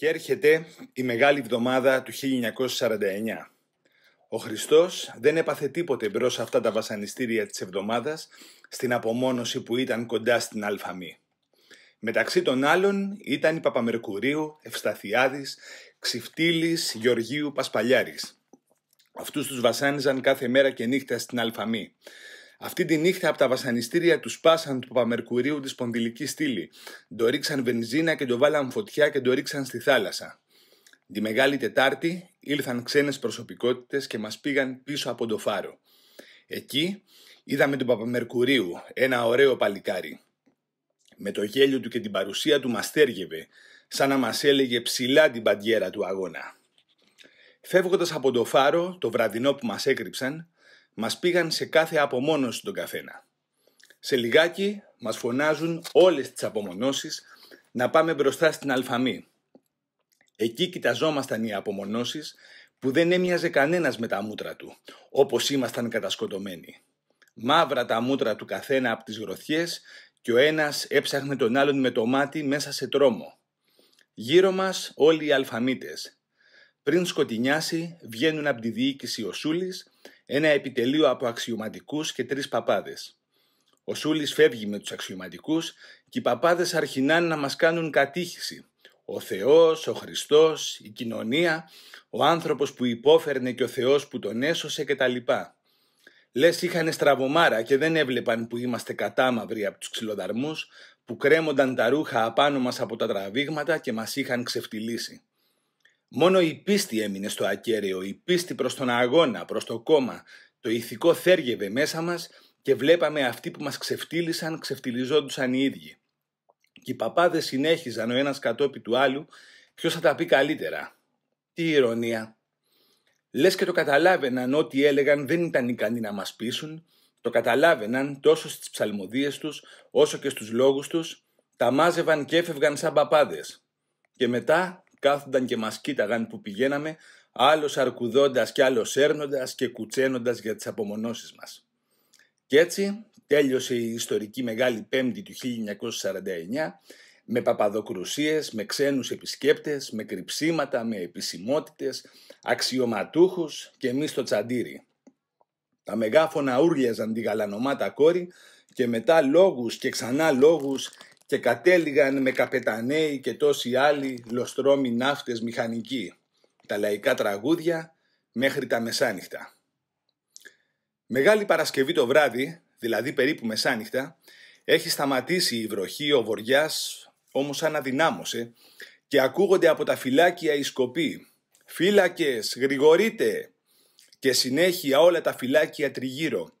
Και έρχεται η μεγάλη εβδομάδα του 1949. Ο Χριστός δεν έπαθε τίποτε μπρος αυτά τα βασανιστήρια της εβδομάδας στην απομόνωση που ήταν κοντά στην Αλφαμή. Μεταξύ των άλλων ήταν η Παπαμερκουρίου, Ευσταθιάδης, Ξυφτήλης, Γεωργίου, Πασπαλιάρης. Αυτούς τους βασάνιζαν κάθε μέρα και νύχτα στην Αλφαμή. Αυτή τη νύχτα από τα βασανιστήρια του σπάσαν του Παπαμερκουρίου τη σπονδυλική στήλη. Το ρίξαν βενζίνα και το βάλαν φωτιά και το ρίξαν στη θάλασσα. Τη Μεγάλη Τετάρτη ήλθαν ξένες προσωπικότητες και μας πήγαν πίσω από το φάρο. Εκεί είδαμε τον Παπαμερκουρίου, ένα ωραίο παλικάρι. Με το γέλιο του και την παρουσία του μας στέργευε, σαν να μας έλεγε ψηλά την παντιέρα του αγώνα. Φεύγοντας από το φάρο, το βραδινό που μας έκρυψαν, μας πήγαν σε κάθε απομόνωση τον καθένα. Σε λιγάκι μας φωνάζουν όλες τις απομονώσεις να πάμε μπροστά στην αλφαμή. Εκεί κοιταζόμασταν οι απομονώσεις που δεν έμοιαζε κανένας με τα μούτρα του, όπως ήμασταν κατασκοτωμένοι. Μαύρα τα μούτρα του καθένα από τις γροθιές και ο ένας έψαχνε τον άλλον με το μάτι μέσα σε τρόμο. Γύρω μας όλοι οι αλφαμίτες. Πριν σκοτεινιάσει βγαίνουν από τη διοίκηση ο Σούλης ένα επιτελείο από αξιωματικούς και τρεις παπάδες. Ο Σούλης φεύγει με τους αξιωματικούς και οι παπάδες αρχινάνε να μας κάνουν κατήχηση. Ο Θεός, ο Χριστός, η κοινωνία, ο άνθρωπος που υπόφερνε και ο Θεός που τον έσωσε κτλ. Λες είχαν στραβωμάρα και δεν έβλεπαν που είμαστε κατάμαυροι από τους ξυλοδαρμούς που κρέμονταν τα ρούχα απάνω μας από τα τραβήγματα και μας είχαν ξεφτυλίσει. Μόνο η πίστη έμεινε στο ακέραιο, η πίστη προς τον αγώνα, προς το κόμμα. Το ηθικό θέργευε μέσα μας και βλέπαμε αυτοί που μας ξεφτύλισαν, ξεφτυλιζόντουσαν οι ίδιοι. Και οι παπάδες συνέχιζαν ο ένας κατόπι του άλλου ποιος θα τα πει καλύτερα. Τι ηρωνία. Λες και το καταλάβαιναν ό,τι έλεγαν δεν ήταν ικανοί να μας πείσουν. Το καταλάβαιναν τόσο στις ψαλμοδίες τους όσο και στους λόγους τους. Τα μάζευαν και έφευγαν σαν παπάδες. Και μετά κάθονταν και μας κοίταγαν που πηγαίναμε, άλλος αρκουδώντας και άλλος έρνοντας και κουτσένοντας για τις απομονώσεις μας. Κι έτσι τέλειωσε η ιστορική Μεγάλη Πέμπτη του 1949 με παπαδοκρουσίες, με ξένους επισκέπτες, με κρυψίματα, με επισημότητες, αξιωματούχους και εμείς το τσαντήρι. Τα μεγάφωνα ούρλιαζαν τη γαλανομάτα κόρη και μετά λόγους και ξανά λόγους και κατέληγαν με καπεταναίοι και τόσοι άλλοι λοστρόμοι ναύτες μηχανικοί, τα λαϊκά τραγούδια μέχρι τα μεσάνυχτα. Μεγάλη Παρασκευή το βράδυ, δηλαδή περίπου μεσάνυχτα, έχει σταματήσει η βροχή, ο βοριάς, όμως αναδυνάμωσε και ακούγονται από τα φυλάκια οι σκοποί. «Φύλακες, γρηγορείτε!» και συνέχεια όλα τα φυλάκια τριγύρω.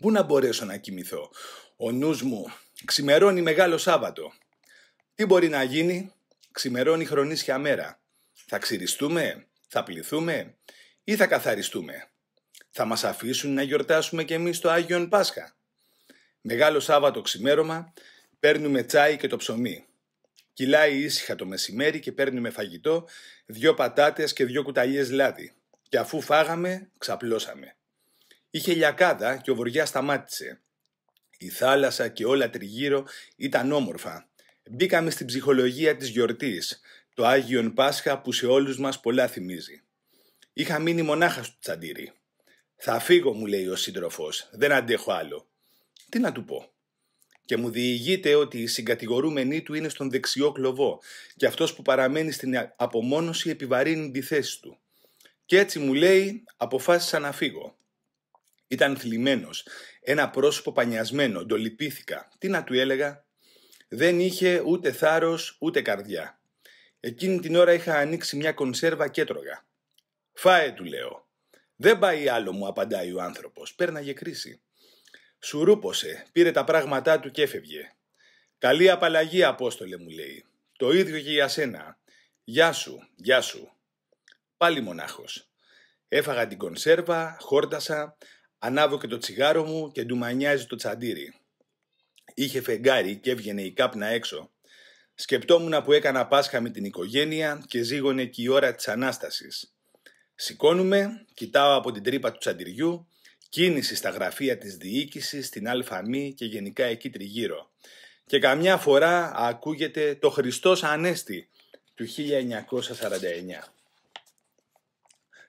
Πού να μπορέσω να κοιμηθώ. Ο νους μου Ξημερώνει μεγάλο Σάββατο. Τι μπορεί να γίνει, ξημερώνει χρονίσια μέρα. Θα ξυριστούμε, θα πληθούμε ή θα καθαριστούμε. Θα μας αφήσουν να γιορτάσουμε κι εμείς το Άγιον Πάσχα. Μεγάλο Σάββατο ξημέρωμα, παίρνουμε τσάι και το ψωμί. Κυλάει ήσυχα το μεσημέρι και παίρνουμε φαγητό, δυο πατάτες και δυο κουταλιές λάδι. Και αφού φάγαμε, ξαπλώσαμε. Είχε λιακάτα και ο βοριά σταμάτησε. Η θάλασσα και όλα τριγύρω ήταν όμορφα. Μπήκαμε στην ψυχολογία της γιορτής, το Άγιον Πάσχα που σε όλους μας πολλά θυμίζει. Είχα μείνει μονάχα στο τσαντήρι. «Θα φύγω», μου λέει ο σύντροφος, «δεν αντέχω άλλο». Τι να του πω. Και μου διηγείται ότι η συγκατηγορούμενη του είναι στον δεξιό κλωβό και αυτός που παραμένει στην απομόνωση επιβαρύνει τη θέση του. Και έτσι μου λέει, αποφάσισα να φύγω. Ήταν θλιμμένος, ένα πρόσωπο πανιασμένο, το Τι να του έλεγα. Δεν είχε ούτε θάρρος ούτε καρδιά. Εκείνη την ώρα είχα ανοίξει μια κονσέρβα και έτρωγα. Φάε, του λέω. Δεν πάει άλλο μου, απαντάει ο άνθρωπος, Πέρναγε κρίση. Σουρούποσε, πήρε τα πράγματά του και έφευγε. Καλή απαλλαγή, Απόστολε, μου λέει. Το ίδιο και για σένα. Γεια σου, γεια σου. Πάλι μονάχος. Έφαγα την κονσέρβα, χόρτασα, Ανάβω και το τσιγάρο μου και ντουμανιάζει το τσαντήρι. Είχε φεγγάρι και έβγαινε η κάπνα έξω. Σκεπτόμουν που έκανα Πάσχα με την οικογένεια και ζήγωνε και η ώρα της Ανάστασης. Σηκώνουμε, κοιτάω από την τρύπα του τσαντιριού, κίνηση στα γραφεία της διοίκησης, στην Αλφαμή και γενικά εκεί τριγύρω. Και καμιά φορά ακούγεται το Χριστός Ανέστη του 1949.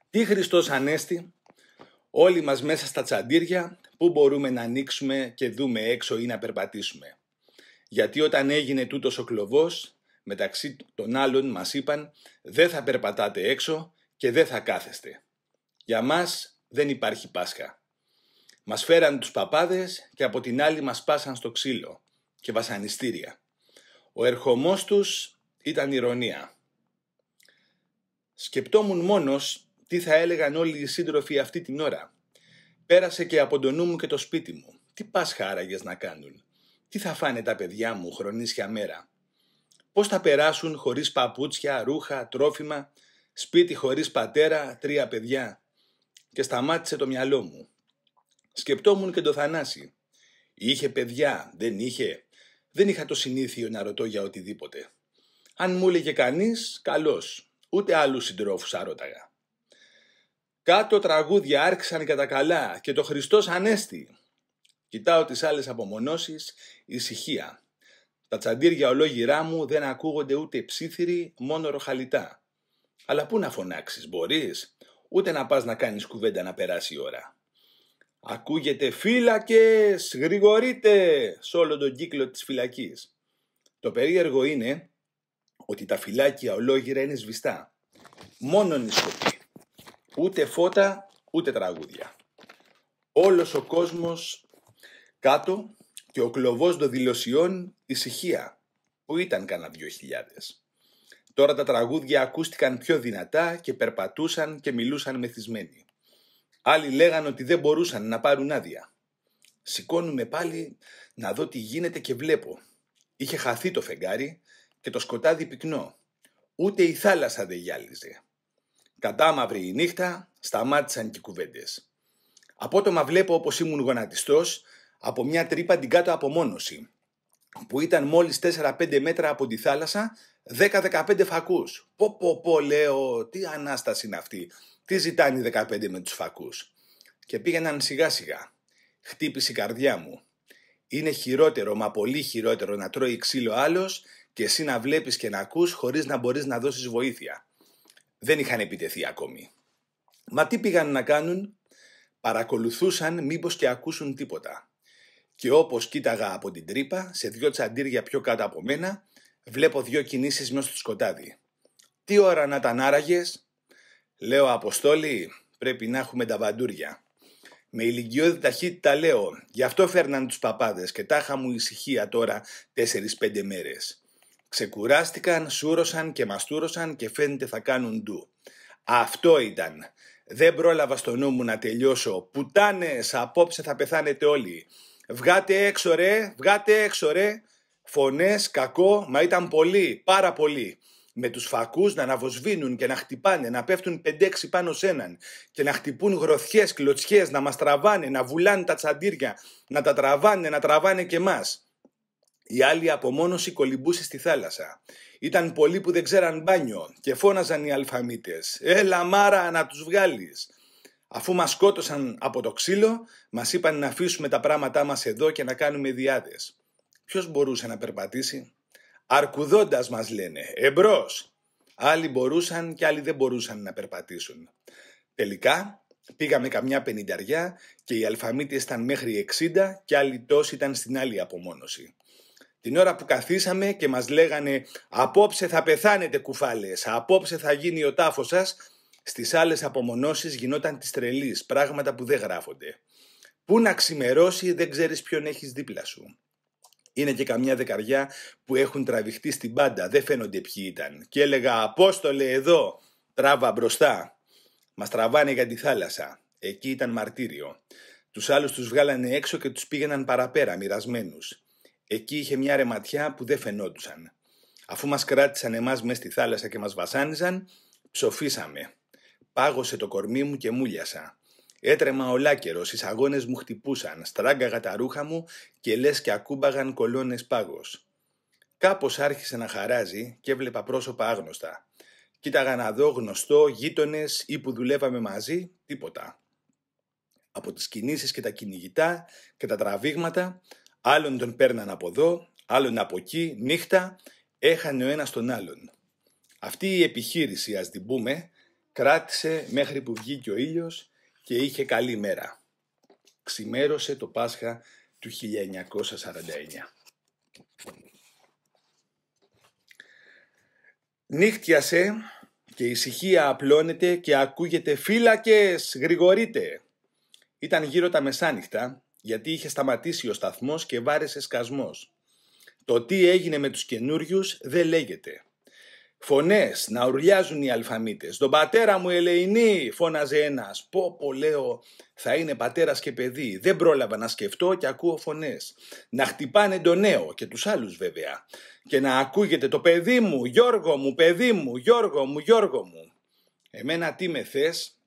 Τι Χριστός Ανέστη, Όλοι μας μέσα στα τσαντήρια που μπορούμε να ανοίξουμε και δούμε έξω ή να περπατήσουμε. Γιατί όταν έγινε τούτος ο κλωβός, μεταξύ των άλλων μας είπαν «Δεν θα περπατάτε έξω και δεν θα κάθεστε». Για μας δεν υπάρχει Πάσχα. Μας φέραν τους παπάδες και από την άλλη μας πάσαν στο ξύλο και βασανιστήρια. Ο ερχομός τους ήταν ηρωνία. Σκεπτόμουν μόνος τι θα έλεγαν όλοι οι σύντροφοι αυτή την ώρα. Πέρασε και από το νου μου και το σπίτι μου. Τι πας χάραγες να κάνουν. Τι θα φάνε τα παιδιά μου χρονίσια μέρα. Πώς θα περάσουν χωρίς παπούτσια, ρούχα, τρόφιμα, σπίτι χωρίς πατέρα, τρία παιδιά. Και σταμάτησε το μυαλό μου. Σκεπτόμουν και το Θανάση. Είχε παιδιά, δεν είχε. Δεν είχα το συνήθειο να ρωτώ για οτιδήποτε. Αν μου έλεγε κανείς, καλός. Ούτε άλλους συντρόφους αρώταγα. Κάτω τραγούδια άρχισαν κατά καλά και το Χριστός ανέστη. Κοιτάω τις άλλες απομονώσεις, ησυχία. Τα τσαντήρια ολόγυρά μου δεν ακούγονται ούτε ψήθυροι, μόνο ροχαλιτά. Αλλά πού να φωνάξεις, μπορείς, ούτε να πας να κάνεις κουβέντα να περάσει η ώρα. Ακούγεται φύλακες, γρηγορείτε, σε όλο τον κύκλο της φυλακής. Το περίεργο είναι ότι τα φυλάκια ολόγυρα είναι σβηστά. Μόνο η Ούτε φώτα, ούτε τραγούδια. Όλος ο κόσμος κάτω και ο κλωβός των δηλωσιών ησυχία, που ήταν κανένα δυο χιλιάδες. Τώρα τα τραγούδια ακούστηκαν πιο δυνατά και περπατούσαν και μιλούσαν μεθυσμένοι. Άλλοι λέγαν ότι δεν μπορούσαν να πάρουν άδεια. Σηκώνουμε πάλι να δω τι γίνεται και βλέπω. Είχε χαθεί το φεγγάρι και το σκοτάδι πυκνό. Ούτε η θάλασσα δεν γυάλιζε. Κατά μαύρη η νύχτα, σταμάτησαν και οι κουβέντες. Απότομα βλέπω όπω ήμουν γονατιστός από μια τρύπα την κάτω απομόνωση, που ήταν μόλις 4-5 μέτρα από τη θάλασσα, 10-15 φακούς. Πω, πω, πω, λέω, τι ανάσταση είναι αυτή. Τι ζητάνε οι 15 με τους φακούς. Και πήγαιναν σιγά-σιγά. Χτύπησε η καρδιά μου. Είναι χειρότερο, μα πολύ χειρότερο να τρώει ξύλο άλλος και εσύ να βλέπεις και να ακούς χωρίς να μπορείς να δώσεις βοήθεια δεν είχαν επιτεθεί ακόμη. Μα τι πήγαν να κάνουν, παρακολουθούσαν μήπως και ακούσουν τίποτα. Και όπως κοίταγα από την τρύπα, σε δυο τσαντήρια πιο κάτω από μένα, βλέπω δυο κινήσεις μέσα στο σκοτάδι. Τι ώρα να ήταν λέω Αποστόλη, πρέπει να έχουμε τα βαντούρια. Με ηλικιώδη ταχύτητα λέω, γι' αυτό φέρναν τους παπάδες και τάχα μου ησυχία τώρα τέσσερις-πέντε μέρες. Ξεκουράστηκαν, σούρωσαν και μαστούρωσαν και φαίνεται θα κάνουν ντου. Αυτό ήταν. Δεν πρόλαβα στο νου μου να τελειώσω. Πουτάνες, απόψε θα πεθάνετε όλοι. Βγάτε έξω ρε, βγάτε έξω ρε. Φωνές, κακό, μα ήταν πολύ, πάρα πολύ. Με τους φακούς να αναβοσβήνουν και να χτυπάνε, να πεφτουν πεντέξι πάνω σέναν και να χτυπούν γροθιές, κλωτσιές, να μας τραβάνε, να βουλάνε τα τσαντήρια, να τα τραβάνε, να τραβάνε και η άλλη απομόνωση κολυμπούσες στη θάλασσα. Ήταν πολλοί που δεν ξέραν μπάνιο και φώναζαν οι αλφαμίτες «Έλα Μάρα να τους βγάλεις». Αφού μας σκότωσαν από το ξύλο, μας είπαν να αφήσουμε τα πράγματά μας εδώ και να κάνουμε διάδες. Ποιος μπορούσε να περπατήσει? Αρκουδώντας μας λένε «Εμπρός». Άλλοι μπορούσαν και άλλοι δεν μπορούσαν να περπατήσουν. Τελικά πήγαμε καμιά πενηνταριά και οι αλφαμίτες ήταν μέχρι 60 και άλλοι τόσοι ήταν στην άλλη απομόνωση την ώρα που καθίσαμε και μας λέγανε «Απόψε θα πεθάνετε κουφάλες, απόψε θα γίνει ο τάφος σας», στις άλλες απομονώσεις γινόταν της τρελής, πράγματα που δεν γράφονται. Πού να ξημερώσει δεν ξέρεις ποιον έχεις δίπλα σου. Είναι και καμιά δεκαριά που έχουν τραβηχτεί στην πάντα, δεν φαίνονται ποιοι ήταν. Και έλεγα «Απόστολε εδώ, τράβα μπροστά». Μας τραβάνε για τη θάλασσα. Εκεί ήταν μαρτύριο. Τους άλλους τους βγάλανε έξω και τους πήγαιναν παραπέρα, μοιρασμένους. Εκεί είχε μια ρεματιά που δεν φαινόντουσαν. Αφού μας κράτησαν εμάς μέσα στη θάλασσα και μας βασάνιζαν, ψοφήσαμε. Πάγωσε το κορμί μου και μούλιασα. Έτρεμα ολάκερος, οι σαγόνες μου χτυπούσαν, στράγκαγα τα ρούχα μου και λες και ακούμπαγαν κολόνες πάγος. Κάπως άρχισε να χαράζει και έβλεπα πρόσωπα άγνωστα. Κοίταγα να δω γνωστό, γείτονες ή που δουλεύαμε μαζί, τίποτα. Από τις κινήσεις και τα κυνηγητά και τα τραβήγματα Άλλον τον παίρναν από εδώ, άλλον από εκεί, νύχτα, έχανε ο ένας τον άλλον. Αυτή η επιχείρηση, ας την πούμε, κράτησε μέχρι που βγήκε ο ήλιος και είχε καλή μέρα. Ξημέρωσε το Πάσχα του 1949. Νύχτιασε και η ησυχία απλώνεται και ακούγεται «Φύλακες, γρηγορείτε!». Ήταν γύρω τα μεσάνυχτα γιατί είχε σταματήσει ο σταθμός και βάρεσε σκασμός. Το τι έγινε με τους καινούριους δεν λέγεται. Φωνές, να ουρλιάζουν οι αλφαμίτες. «Τον πατέρα μου Ελεηνή» φώναζε ένας. «Πω πω λέω, θα είναι πατέρας και παιδί. Δεν πρόλαβα να σκεφτώ και ακούω φωνές. Να χτυπάνε τον νέο και τους άλλους βέβαια. Και να ακούγεται το παιδί μου, Γιώργο μου, παιδί μου, Γιώργο μου, Γιώργο μου. Εμένα τι με θες,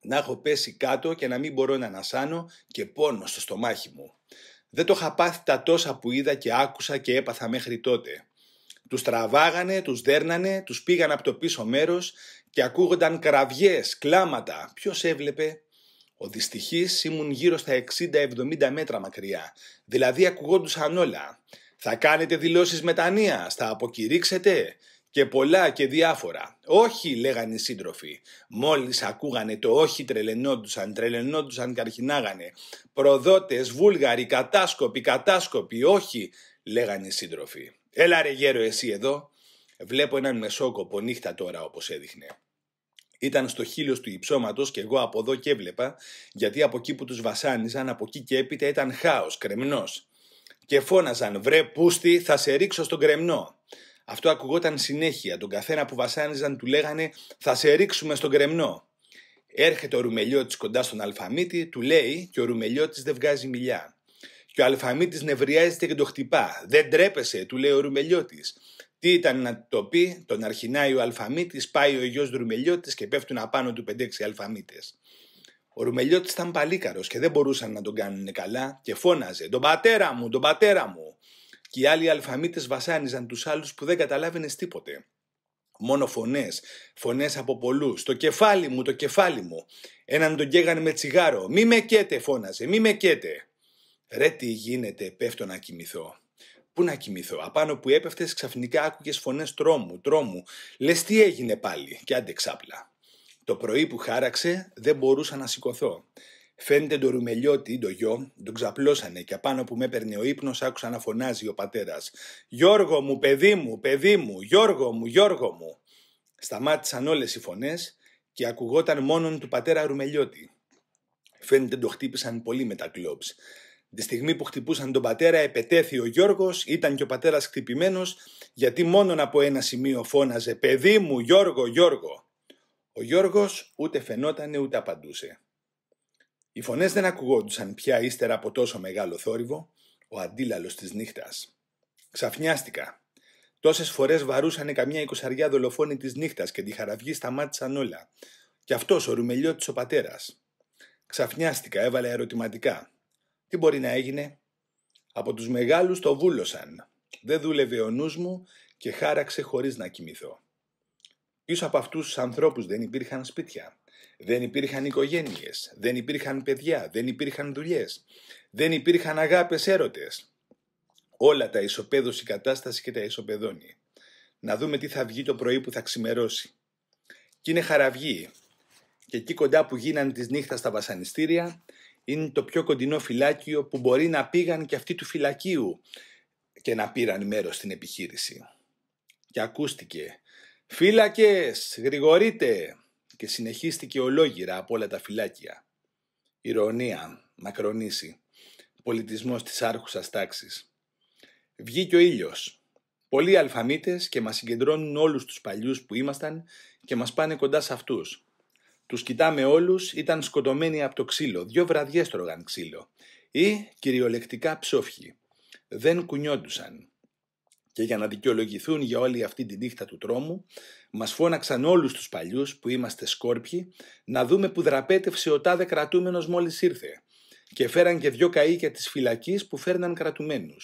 να έχω πέσει κάτω και να μην μπορώ να ανασάνω και πόνο στο στομάχι μου. Δεν το είχα πάθει τα τόσα που είδα και άκουσα και έπαθα μέχρι τότε. Τους τραβάγανε, τους δέρνανε, τους πήγαν από το πίσω μέρος και ακούγονταν κραυγές, κλάματα. Ποιος έβλεπε? Ο δυστυχής ήμουν γύρω στα 60-70 μέτρα μακριά, δηλαδή ακουγόντουσαν όλα. Θα κάνετε δηλώσεις μετανοίας, θα αποκηρύξετε, και πολλά και διάφορα. Όχι, λέγανε οι σύντροφοι. Μόλις ακούγανε το όχι, τρελενόντουσαν, τρελενόντουσαν, καρχινάγανε. Προδότες, βούλγαροι, κατάσκοποι, κατάσκοποι, όχι, λέγανε οι σύντροφοι. Έλα ρε γέρο, εσύ εδώ. Βλέπω έναν μεσόκοπο νύχτα τώρα, όπως έδειχνε. Ήταν στο χείλος του υψώματος και εγώ από εδώ και έβλεπα, γιατί από εκεί που τους βασάνιζαν, από εκεί και έπειτα ήταν χάος, κρεμνός. Και φώναζαν, βρε πούστη, θα σε ρίξω στον κρεμνό. Αυτό ακουγόταν συνέχεια. Τον καθένα που βασάνιζαν του λέγανε «Θα σε ρίξουμε στον κρεμνό». Έρχεται ο Ρουμελιώτης κοντά στον Αλφαμίτη, του λέει και ο Ρουμελιώτης δεν βγάζει μιλιά. Και ο Αλφαμίτης νευριάζεται και το χτυπά. Δεν τρέπεσε, του λέει ο Ρουμελιώτης. Τι ήταν να το πει, τον αρχινάει ο Αλφαμίτης, πάει ο γιος του Ρουμελιώτης και πέφτουν απάνω του 5-6 Αλφαμίτες. Ο Ρουμελιώτης ήταν παλίκαρος και δεν μπορούσαν να τον κάνουν καλά και φώναζε: Τον πατέρα μου, τον πατέρα μου και οι άλλοι αλφαμίτες βασάνιζαν τους άλλους που δεν καταλάβαινες τίποτε. Μόνο φωνές, φωνές από πολλούς. Το κεφάλι μου, το κεφάλι μου. Έναν τον καίγανε με τσιγάρο. Μη με καίτε, φώναζε, μη με καίτε. Ρε τι γίνεται, πέφτω να κοιμηθώ. Πού να κοιμηθώ, απάνω που έπεφτες ξαφνικά άκουγες φωνές τρόμου, τρόμου. Λες τι έγινε πάλι, και άντε ξάπλα. Το πρωί που χάραξε δεν μπορούσα να σηκωθώ. Φαίνεται το ρουμελιώτη, το γιο, τον ξαπλώσανε και απάνω που με έπαιρνε ο ύπνος άκουσα να φωνάζει ο πατέρας. Γιώργο μου, παιδί μου, παιδί μου, Γιώργο μου, Γιώργο μου. Σταμάτησαν όλες οι φωνές και ακουγόταν μόνον του πατέρα ρουμελιώτη. Φαίνεται το χτύπησαν πολύ με τα κλόμπ. Τη στιγμή που χτυπούσαν τον πατέρα, επετέθη ο Γιώργος, ήταν και ο πατέρας χτυπημένος, γιατί μόνον από ένα σημείο φώναζε: Παιδί μου, Γιώργο, Γιώργο. Ο Γιώργος ούτε φαινόταν ούτε απαντούσε. Οι φωνές δεν ακουγόντουσαν πια ύστερα από τόσο μεγάλο θόρυβο, ο αντίλαλος της νύχτας. Ξαφνιάστηκα. Τόσες φορές βαρούσανε καμιά εικοσαριά δολοφόνη της νύχτας και τη χαραυγή σταμάτησαν όλα. Κι αυτός ο ρουμελιώτης ο πατέρας. Ξαφνιάστηκα, έβαλε ερωτηματικά. Τι μπορεί να έγινε. Από τους μεγάλους το βούλωσαν. Δεν δούλευε ο νους μου και χάραξε χωρίς να κοιμηθώ. Πίσω από αυτούς τους ανθρώπους δεν υπήρχαν σπίτια. Δεν υπήρχαν οικογένειες, δεν υπήρχαν παιδιά, δεν υπήρχαν δουλειές, δεν υπήρχαν αγάπες έρωτες. Όλα τα ισοπαίδωσε η κατάσταση και τα ισοπεδώνει. Να δούμε τι θα βγει το πρωί που θα ξημερώσει. Και είναι χαραυγή. Και εκεί κοντά που γίνανε τις νύχτας στα βασανιστήρια, είναι το πιο κοντινό φυλάκιο που μπορεί να πήγαν και αυτοί του φυλακίου και να πήραν μέρος στην επιχείρηση. Και ακούστηκε Φύλακες! γρηγορείτε!» και συνεχίστηκε ολόγυρα από όλα τα φυλάκια. Ηρωνία, μακρονήσι, πολιτισμός της Άρχουσας τάξης. Βγήκε ο ήλιος. Πολλοί αλφαμίτες και μας συγκεντρώνουν όλους τους παλιούς που ήμασταν και μας πάνε κοντά σε αυτούς. Τους κοιτάμε όλους, ήταν σκοτωμένοι από το ξύλο, δυο βραδιές τρώγαν ξύλο. Ή κυριολεκτικά ψόφιοι. Δεν κουνιόντουσαν. Και για να δικαιολογηθούν για όλη αυτή τη νύχτα του τρόμου, μας φώναξαν όλους τους παλιούς που είμαστε σκόρπιοι να δούμε που δραπέτευσε ο τάδε κρατούμενος μόλις ήρθε και φέραν και δυο καΐκια της φυλακής που φέρναν κρατουμένους.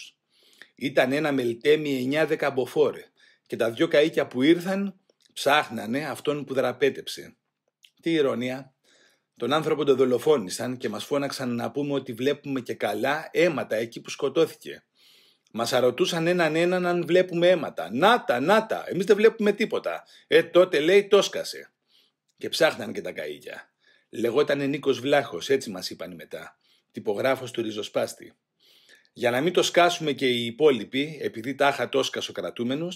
Ήταν ένα μελτέμι εννιά δεκαμποφόρε και τα δυο καΐκια που ήρθαν ψάχνανε αυτόν που δραπέτεψε. Τι ηρωνία. Τον άνθρωπο τον δολοφόνησαν και μας φώναξαν να πούμε ότι βλέπουμε και καλά αίματα εκεί που σκοτώθηκε. Μας αρωτούσαν έναν έναν αν βλέπουμε αίματα. Να τα, να τα. Εμείς δεν βλέπουμε τίποτα. Ε, τότε λέει το σκασε. Και ψάχναν και τα καΐγια. Λεγόταν Νίκος Βλάχος, έτσι μας είπαν μετά. Τυπογράφος του ριζοσπάστη. Για να μην το σκάσουμε και οι υπόλοιποι, επειδή τάχα το σκασε ο κρατούμενο,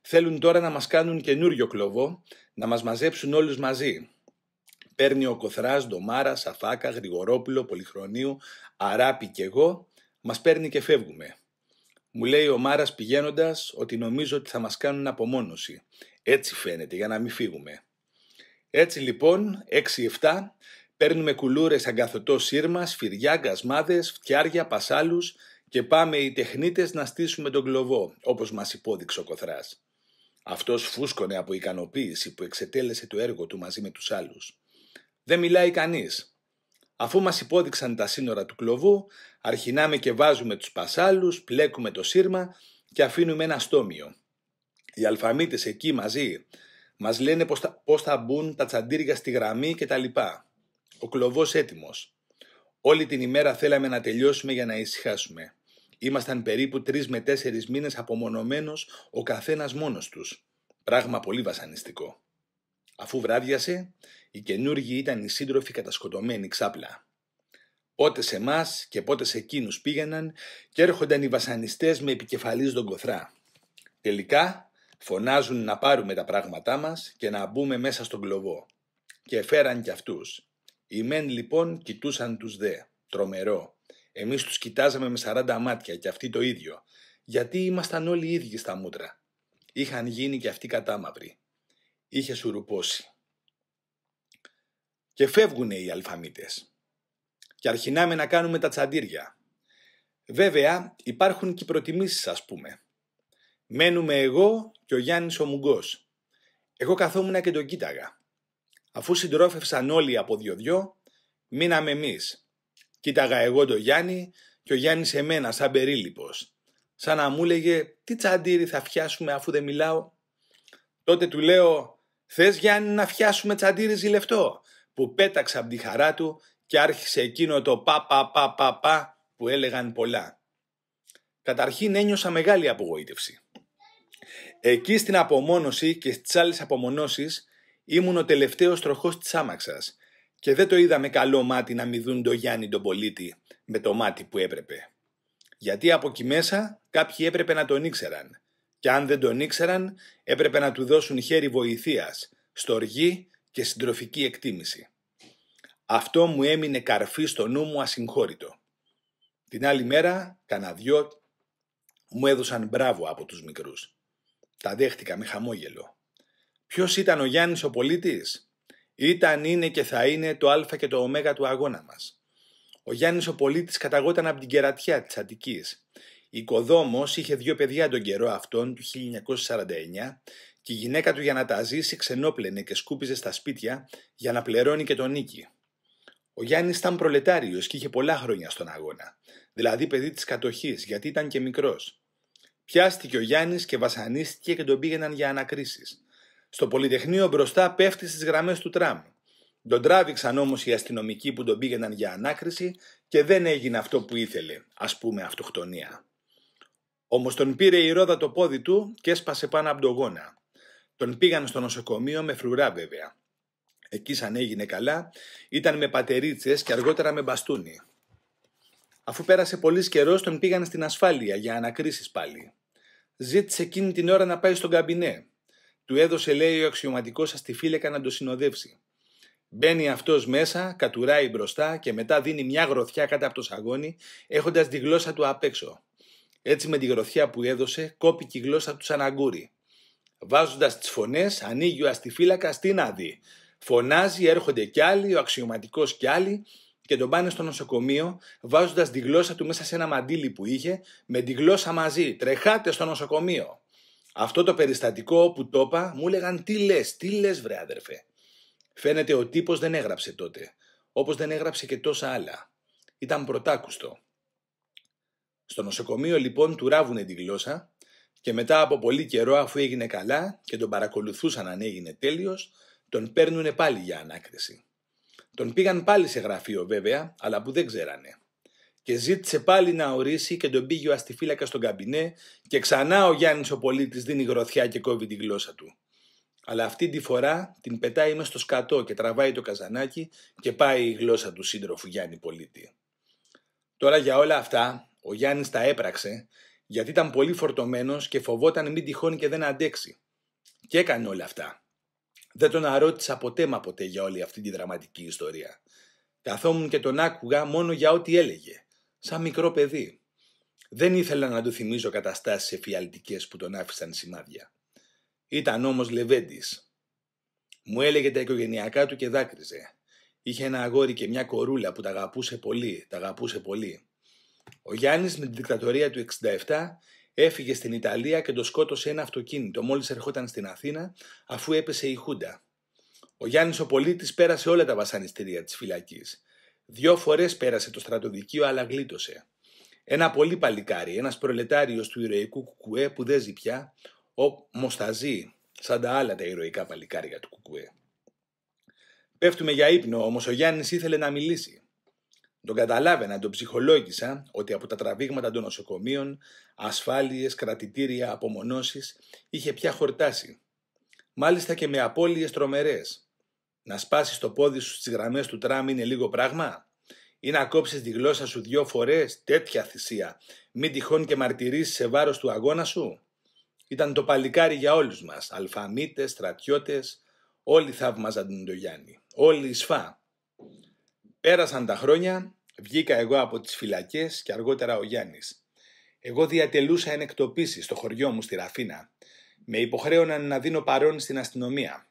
θέλουν τώρα να μας κάνουν καινούριο κλωβό, να μας μαζέψουν όλους μαζί. Παίρνει ο Κοθράς, Ντομάρα, Σαφάκα, Γρηγορόπουλο, Πολυχρονίου, Αράπη και εγώ, μας παίρνει και φεύγουμε. Μου λέει ο Μάρας πηγαίνοντας ότι νομίζω ότι θα μας κάνουν απομόνωση. Έτσι φαίνεται, για να μην φύγουμε. Έτσι λοιπόν, 6-7, παίρνουμε κουλούρες αγκαθωτό σύρμα, σφυριά, γκασμάδες, φτιάρια, πασάλους και πάμε οι τεχνίτες να στήσουμε τον κλωβό, όπως μας υπόδειξε ο Κοθράς. Αυτός φούσκωνε από ικανοποίηση που εξετέλεσε το έργο του μαζί με τους άλλους. Δεν μιλάει κανείς, Αφού μας υπόδειξαν τα σύνορα του κλοβού, αρχινάμε και βάζουμε τους πασάλους, πλέκουμε το σύρμα και αφήνουμε ένα στόμιο. Οι αλφαμίτες εκεί μαζί μας λένε πώς θα, μπουν τα τσαντήρια στη γραμμή κτλ. Ο κλοβός έτοιμος. Όλη την ημέρα θέλαμε να τελειώσουμε για να ησυχάσουμε. Ήμασταν περίπου τρεις με τέσσερις μήνες απομονωμένος ο καθένας μόνος τους. Πράγμα πολύ βασανιστικό. Αφού βράδιασε, οι καινούργοι ήταν οι σύντροφοι κατασκοτωμένοι ξάπλα. Πότε σε εμάς και πότε σε εκείνους πήγαιναν και έρχονταν οι βασανιστές με επικεφαλής τον Κοθρά. Τελικά φωνάζουν να πάρουμε τα πράγματά μας και να μπούμε μέσα στον κλοβό. Και φέραν κι αυτούς. Οι μεν λοιπόν κοιτούσαν τους δε. Τρομερό. Εμείς τους κοιτάζαμε με σαράντα μάτια και αυτοί το ίδιο. Γιατί ήμασταν όλοι οι ίδιοι στα μούτρα. Είχαν γίνει και αυτοί κατάμαυροι είχε σουρουπώσει. Και φεύγουνε οι αλφαμίτες. Και αρχινάμε να κάνουμε τα τσαντήρια. Βέβαια υπάρχουν και προτιμήσεις ας πούμε. Μένουμε εγώ και ο Γιάννης ο Μουγκός. Εγώ καθόμουν και τον κοίταγα. Αφού συντρόφευσαν όλοι από δυο-δυο, μείναμε εμείς. Κοίταγα εγώ τον Γιάννη και ο Γιάννης εμένα σαν περίληπος. Σαν να μου έλεγε τι τσαντήρι θα φτιάσουμε αφού δεν μιλάω. Τότε του λέω Θες Γιάννη να φτιάσουμε τσαντήρι ζηλευτό, που πέταξε από τη χαρά του και άρχισε εκείνο το πα πα πα πα πα που έλεγαν πολλά. Καταρχήν ένιωσα μεγάλη απογοήτευση. Εκεί στην απομόνωση και στις άλλες απομονώσεις ήμουν ο τελευταίος τροχός της άμαξας και δεν το είδα με καλό μάτι να δουν το Γιάννη τον πολίτη με το μάτι που έπρεπε. Γιατί από εκεί μέσα κάποιοι έπρεπε να τον ήξεραν και αν δεν τον ήξεραν έπρεπε να του δώσουν χέρι βοηθείας, στοργή και συντροφική εκτίμηση. Αυτό μου έμεινε καρφί στο νου μου ασυγχώρητο. Την άλλη μέρα, κανένα δυο μου έδωσαν μπράβο από τους μικρούς. Τα δέχτηκα με χαμόγελο. Ποιος ήταν ο Γιάννης ο πολίτης? Ήταν, είναι και θα είναι το α και το ω του αγώνα μας. Ο Γιάννης ο πολίτης καταγόταν από την κερατιά της Αττικής οικοδόμος είχε δύο παιδιά τον καιρό αυτόν του 1949 και η γυναίκα του για να τα ζήσει ξενόπλαινε και σκούπιζε στα σπίτια για να πληρώνει και τον νίκη. Ο Γιάννης ήταν προλετάριος και είχε πολλά χρόνια στον αγώνα, δηλαδή παιδί της κατοχής, γιατί ήταν και μικρός. Πιάστηκε ο Γιάννης και βασανίστηκε και τον πήγαιναν για ανακρίσεις. Στο Πολυτεχνείο μπροστά πέφτει στις γραμμές του τραμ. Τον τράβηξαν όμως οι αστυνομικοί που τον πήγαιναν για ανάκριση και δεν έγινε αυτό που ήθελε, ας πούμε αυτοκτονία. Όμως τον πήρε η ρόδα το πόδι του και έσπασε πάνω από τον γόνα. Τον πήγαν στο νοσοκομείο με φρουρά βέβαια. Εκεί σαν έγινε καλά, ήταν με πατερίτσες και αργότερα με μπαστούνι. Αφού πέρασε πολύς καιρός, τον πήγαν στην ασφάλεια για ανακρίσεις πάλι. Ζήτησε εκείνη την ώρα να πάει στον καμπινέ. Του έδωσε, λέει, ο αξιωματικός σας τη φύλεκα να το συνοδεύσει. Μπαίνει αυτός μέσα, κατουράει μπροστά και μετά δίνει μια γροθιά κάτω από το σαγόνι, έχοντας τη γλώσσα του απ' έξω. Έτσι με τη γροθιά που έδωσε κόπηκε η γλώσσα του Σαναγκούρη. Βάζοντας τις φωνές ανοίγει ο αστιφύλακας τι να δει. Φωνάζει, έρχονται κι άλλοι, ο αξιωματικός κι άλλοι και τον πάνε στο νοσοκομείο βάζοντας τη γλώσσα του μέσα σε ένα μαντίλι που είχε με τη γλώσσα μαζί. Τρεχάτε στο νοσοκομείο. Αυτό το περιστατικό όπου το είπα μου έλεγαν τι λες, τι λες, βρε αδερφέ. Φαίνεται ο τύπος δεν έγραψε τότε, όπως δεν έγραψε και τόσα άλλα. Ήταν πρωτάκουστο. Στο νοσοκομείο λοιπόν του ράβουνε τη γλώσσα και μετά από πολύ καιρό αφού έγινε καλά και τον παρακολουθούσαν αν έγινε τέλειος, τον παίρνουνε πάλι για ανάκριση. Τον πήγαν πάλι σε γραφείο βέβαια, αλλά που δεν ξέρανε. Και ζήτησε πάλι να ορίσει και τον πήγε ο αστιφύλακας στον καμπινέ και ξανά ο Γιάννης ο πολίτης δίνει γροθιά και κόβει τη γλώσσα του. Αλλά αυτή τη φορά την πετάει μες στο σκατό και τραβάει το καζανάκι και πάει η γλώσσα του σύντροφου Γιάννη Πολίτη. Τώρα για όλα αυτά ο Γιάννης τα έπραξε γιατί ήταν πολύ φορτωμένος και φοβόταν μην τυχόν και δεν αντέξει. Και έκανε όλα αυτά. Δεν τον αρώτησα ποτέ μα ποτέ για όλη αυτή τη δραματική ιστορία. Καθόμουν και τον άκουγα μόνο για ό,τι έλεγε, σαν μικρό παιδί. Δεν ήθελα να του θυμίζω καταστάσεις εφιαλτικές που τον άφησαν σημάδια. Ήταν όμως λεβέντης. Μου έλεγε τα οικογενειακά του και δάκρυζε. Είχε ένα αγόρι και μια κορούλα που τα αγαπούσε πολύ, τα αγαπούσε πολύ. Ο Γιάννης με την δικτατορία του 67 έφυγε στην Ιταλία και το σκότωσε ένα αυτοκίνητο μόλις ερχόταν στην Αθήνα αφού έπεσε η Χούντα. Ο Γιάννης ο πολίτης πέρασε όλα τα βασανιστήρια της φυλακής. Δυο φορές πέρασε το στρατοδικείο αλλά γλίτωσε. Ένα πολύ παλικάρι, ένας προλετάριος του ηρωικού κουκουέ που δεν ζει πια, όμω θα ζει, σαν τα άλλα τα ηρωικά παλικάρια του κουκουέ. Πέφτουμε για ύπνο, όμως ο Γιάννης ήθελε να μιλήσει. Τον καταλάβαινα, τον ψυχολόγησα ότι από τα τραβήγματα των νοσοκομείων, ασφάλειες, κρατητήρια, απομονώσεις, είχε πια χορτάσει. Μάλιστα και με απώλειες τρομερές. Να σπάσεις το πόδι σου στις γραμμές του τραμ είναι λίγο πράγμα. Ή να κόψεις τη γλώσσα σου δυο φορές, τέτοια θυσία. Μην τυχόν και μαρτυρήσεις σε βάρος του αγώνα σου. Ήταν το παλικάρι για όλους μας, Αλφαμίτε, στρατιώτες, όλοι θαύμαζαν τον Γιάννη, όλοι οι Πέρασαν τα χρόνια, βγήκα εγώ από τις φυλακές και αργότερα ο Γιάννης. Εγώ διατελούσα ενεκτοπίσεις στο χωριό μου στη Ραφίνα. Με υποχρέωναν να δίνω παρόν στην αστυνομία.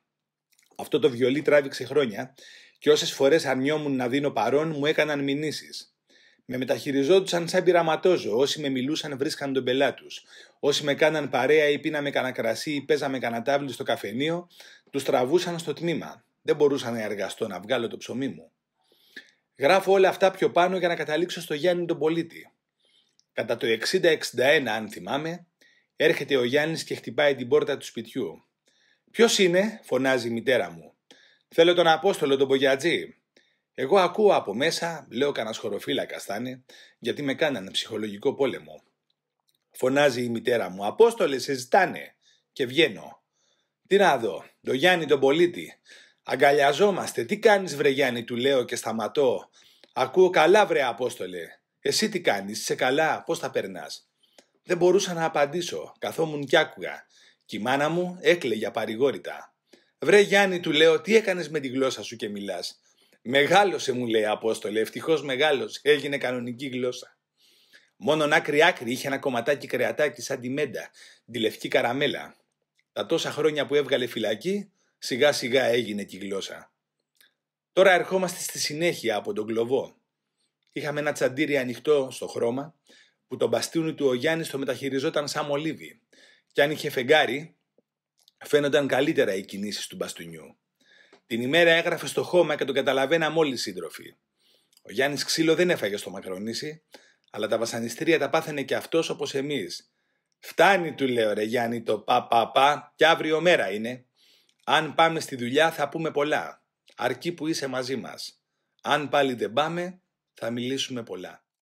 Αυτό το βιολί τράβηξε χρόνια και όσες φορές αρνιόμουν να δίνω παρόν μου έκαναν μηνύσεις. Με μεταχειριζόντουσαν σαν πειραματόζω, όσοι με μιλούσαν βρίσκαν τον πελά του. Όσοι με κάναν παρέα ή πίναμε κανένα κρασί ή παίζαμε κανένα στο καφενείο, τους τραβούσαν στο τμήμα. Δεν μπορούσα να εργαστώ να βγάλω το ψωμί μου. Γράφω όλα αυτά πιο πάνω για να καταλήξω στο Γιάννη τον πολίτη. Κατά το 60-61, αν θυμάμαι, έρχεται ο Γιάννης και χτυπάει την πόρτα του σπιτιού. «Ποιος είναι» φωνάζει η μητέρα μου. «Θέλω τον Απόστολο τον Πογιατζή». Εγώ ακούω από μέσα, λέω κανένας χωροφύλακα στάνε, γιατί με κάνανε ψυχολογικό πόλεμο. Φωνάζει η μητέρα μου, Απόστολε, σε ζητάνε. Και βγαίνω. Τι να δω, τον Γιάννη τον πολίτη. Αγκαλιαζόμαστε. Τι κάνεις βρε Γιάννη, του λέω και σταματώ. Ακούω καλά βρε Απόστολε. Εσύ τι κάνεις, είσαι καλά, πώς τα περνάς. Δεν μπορούσα να απαντήσω, καθόμουν κι άκουγα. Κι η μάνα μου έκλαιγε απαρηγόρητα. Βρε Γιάννη, του λέω, τι έκανες με τη γλώσσα σου και μιλάς. Μεγάλωσε, μου λέει Απόστολε, ευτυχώς μεγάλωσε, έγινε κανονική γλώσσα. Μόνον άκρη-άκρη είχε ένα κομματάκι κρεατάκι σαν τη μέντα, τη λευκή καραμέλα. Τα τόσα χρόνια που έβγαλε φυλακή, σιγά σιγά έγινε και η γλώσσα. Τώρα ερχόμαστε στη συνέχεια από τον κλωβό. Είχαμε ένα τσαντήρι ανοιχτό στο χρώμα που το μπαστούνι του ο Γιάννης το μεταχειριζόταν σαν μολύβι και αν είχε φεγγάρι φαίνονταν καλύτερα οι κινήσεις του μπαστούνιου. Την ημέρα έγραφε στο χώμα και το καταλαβαίναμε όλοι οι σύντροφοι. Ο Γιάννης ξύλο δεν έφαγε στο μακρονήσι, αλλά τα βασανιστήρια τα πάθαινε και αυτός όπως εμείς. Φτάνει, του λέω ρε Γιάννη, το πα πα πα και αύριο μέρα είναι. Αν πάμε στη δουλειά θα πούμε πολλά, αρκεί που είσαι μαζί μας. Αν πάλι δεν πάμε, θα μιλήσουμε πολλά.